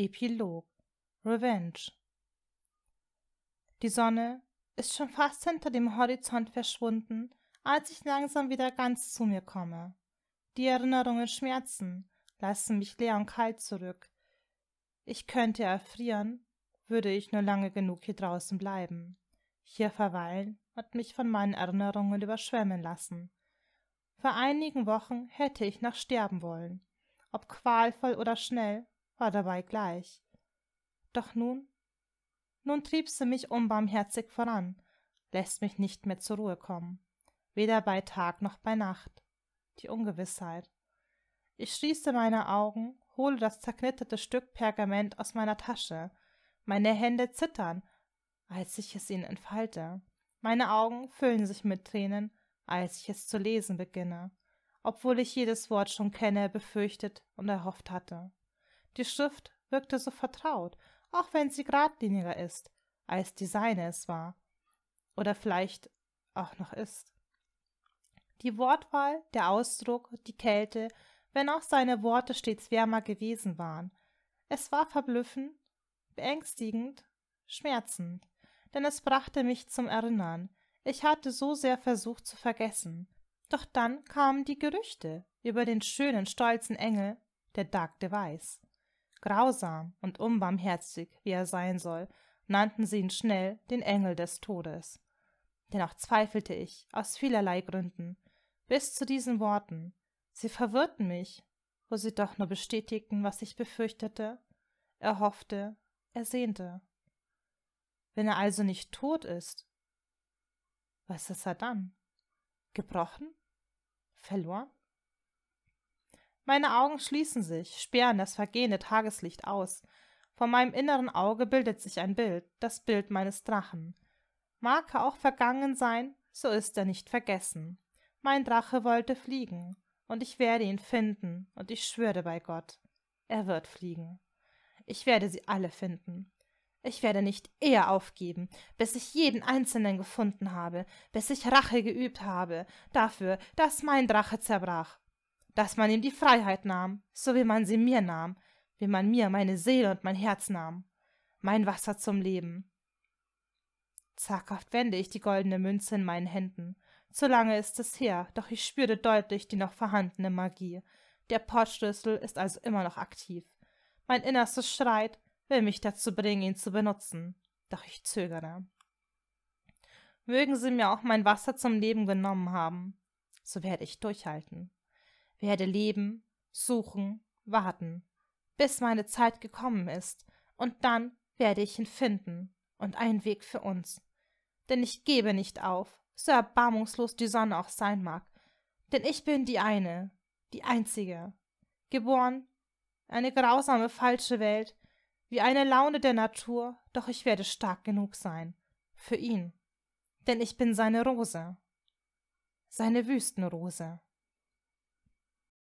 Epilog Revenge Die Sonne ist schon fast hinter dem Horizont verschwunden, als ich langsam wieder ganz zu mir komme. Die Erinnerungen schmerzen, lassen mich leer und kalt zurück. Ich könnte erfrieren, würde ich nur lange genug hier draußen bleiben, hier verweilen und mich von meinen Erinnerungen überschwemmen lassen. Vor einigen Wochen hätte ich noch sterben wollen. Ob qualvoll oder schnell, war dabei gleich. Doch nun? Nun trieb sie mich unbarmherzig voran, lässt mich nicht mehr zur Ruhe kommen, weder bei Tag noch bei Nacht. Die Ungewissheit. Ich schließe meine Augen, hole das zerknitterte Stück Pergament aus meiner Tasche. Meine Hände zittern, als ich es ihnen entfalte. Meine Augen füllen sich mit Tränen, als ich es zu lesen beginne, obwohl ich jedes Wort schon kenne, befürchtet und erhofft hatte. Die Schrift wirkte so vertraut, auch wenn sie geradliniger ist, als die seine es war. Oder vielleicht auch noch ist. Die Wortwahl, der Ausdruck, die Kälte, wenn auch seine Worte stets wärmer gewesen waren. Es war verblüffend, beängstigend, schmerzend, denn es brachte mich zum Erinnern. Ich hatte so sehr versucht zu vergessen. Doch dann kamen die Gerüchte über den schönen, stolzen Engel, der Dag de Weiß. Grausam und unbarmherzig, wie er sein soll, nannten sie ihn schnell den Engel des Todes. Dennoch zweifelte ich, aus vielerlei Gründen, bis zu diesen Worten. Sie verwirrten mich, wo sie doch nur bestätigten, was ich befürchtete, erhoffte, ersehnte. Wenn er also nicht tot ist, was ist er dann? Gebrochen? Verloren? Meine Augen schließen sich, sperren das vergehende Tageslicht aus. Vor meinem inneren Auge bildet sich ein Bild, das Bild meines Drachen. Mag er auch vergangen sein, so ist er nicht vergessen. Mein Drache wollte fliegen, und ich werde ihn finden, und ich schwöre bei Gott, er wird fliegen. Ich werde sie alle finden. Ich werde nicht eher aufgeben, bis ich jeden einzelnen gefunden habe, bis ich Rache geübt habe, dafür, dass mein Drache zerbrach dass man ihm die Freiheit nahm, so wie man sie mir nahm, wie man mir meine Seele und mein Herz nahm, mein Wasser zum Leben. Zaghaft wende ich die goldene Münze in meinen Händen. Zu lange ist es her, doch ich spüre deutlich die noch vorhandene Magie. Der Portschlüssel ist also immer noch aktiv. Mein Innerstes schreit, will mich dazu bringen, ihn zu benutzen. Doch ich zögere. Mögen sie mir auch mein Wasser zum Leben genommen haben, so werde ich durchhalten werde leben, suchen, warten, bis meine Zeit gekommen ist, und dann werde ich ihn finden und einen Weg für uns. Denn ich gebe nicht auf, so erbarmungslos die Sonne auch sein mag, denn ich bin die eine, die einzige, geboren, eine grausame falsche Welt, wie eine Laune der Natur, doch ich werde stark genug sein, für ihn, denn ich bin seine Rose, seine Wüstenrose.